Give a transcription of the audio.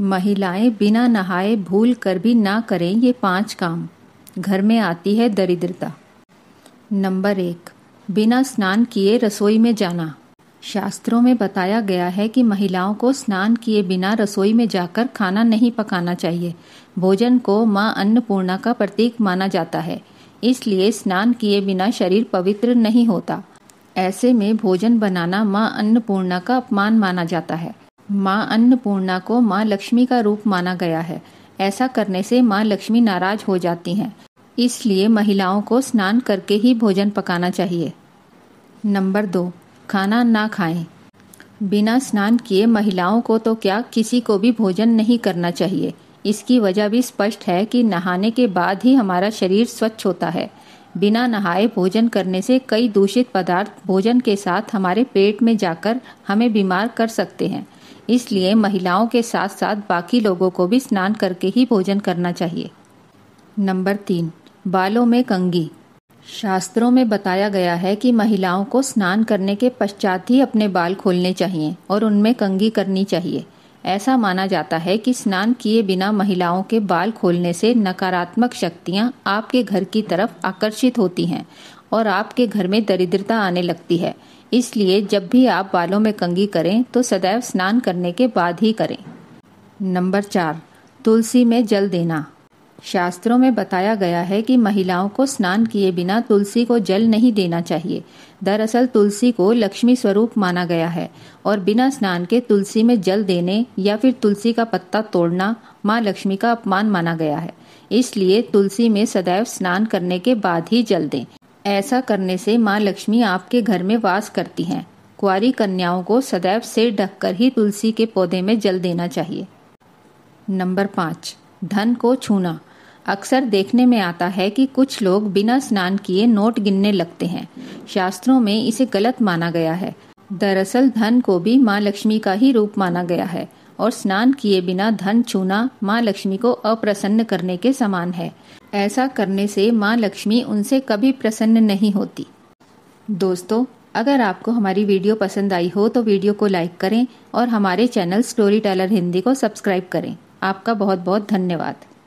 महिलाएं बिना नहाए भूल कर भी ना करें ये पांच काम घर में आती है दरिद्रता नंबर एक बिना स्नान किए रसोई में जाना शास्त्रों में बताया गया है कि महिलाओं को स्नान किए बिना रसोई में जाकर खाना नहीं पकाना चाहिए भोजन को माँ अन्नपूर्णा का प्रतीक माना जाता है इसलिए स्नान किए बिना शरीर पवित्र नहीं होता ऐसे में भोजन बनाना माँ अन्नपूर्णा का अपमान माना जाता है माँ अन्नपूर्णा को माँ लक्ष्मी का रूप माना गया है ऐसा करने से माँ लक्ष्मी नाराज हो जाती हैं इसलिए महिलाओं को स्नान करके ही भोजन पकाना चाहिए नंबर दो खाना ना खाएं बिना स्नान किए महिलाओं को तो क्या किसी को भी भोजन नहीं करना चाहिए इसकी वजह भी स्पष्ट है कि नहाने के बाद ही हमारा शरीर स्वच्छ होता है बिना नहाए भोजन करने से कई दूषित पदार्थ भोजन के साथ हमारे पेट में जाकर हमें बीमार कर सकते हैं इसलिए महिलाओं के साथ साथ बाकी लोगों को भी स्नान करके ही भोजन करना चाहिए नंबर तीन बालों में कंगी शास्त्रों में बताया गया है कि महिलाओं को स्नान करने के पश्चात ही अपने बाल खोलने चाहिए और उनमें कंगी करनी चाहिए ऐसा माना जाता है कि स्नान किए बिना महिलाओं के बाल खोलने से नकारात्मक शक्तियां आपके घर की तरफ आकर्षित होती हैं और आपके घर में दरिद्रता आने लगती है इसलिए जब भी आप बालों में कंगी करें तो सदैव स्नान करने के बाद ही करें नंबर चार तुलसी में जल देना शास्त्रों में बताया गया है कि महिलाओं को स्नान किए बिना तुलसी को जल नहीं देना चाहिए दरअसल तुलसी को लक्ष्मी स्वरूप माना गया है और बिना स्नान के तुलसी में जल देने या फिर तुलसी का पत्ता तोड़ना माँ लक्ष्मी का अपमान माना गया है इसलिए तुलसी में सदैव स्नान करने के बाद ही जल दें ऐसा करने से माँ लक्ष्मी आपके घर में वास करती हैं कुआरी कन्याओं को सदैव से ढककर ही तुलसी के पौधे में जल देना चाहिए नंबर पाँच धन को छूना अक्सर देखने में आता है कि कुछ लोग बिना स्नान किए नोट गिनने लगते हैं शास्त्रों में इसे गलत माना गया है दरअसल धन को भी माँ लक्ष्मी का ही रूप माना गया है और स्नान किए बिना धन छूना माँ लक्ष्मी को अप्रसन्न करने के समान है ऐसा करने से माँ लक्ष्मी उनसे कभी प्रसन्न नहीं होती दोस्तों अगर आपको हमारी वीडियो पसंद आई हो तो वीडियो को लाइक करें और हमारे चैनल स्टोरी टेलर हिंदी को सब्सक्राइब करें आपका बहुत बहुत धन्यवाद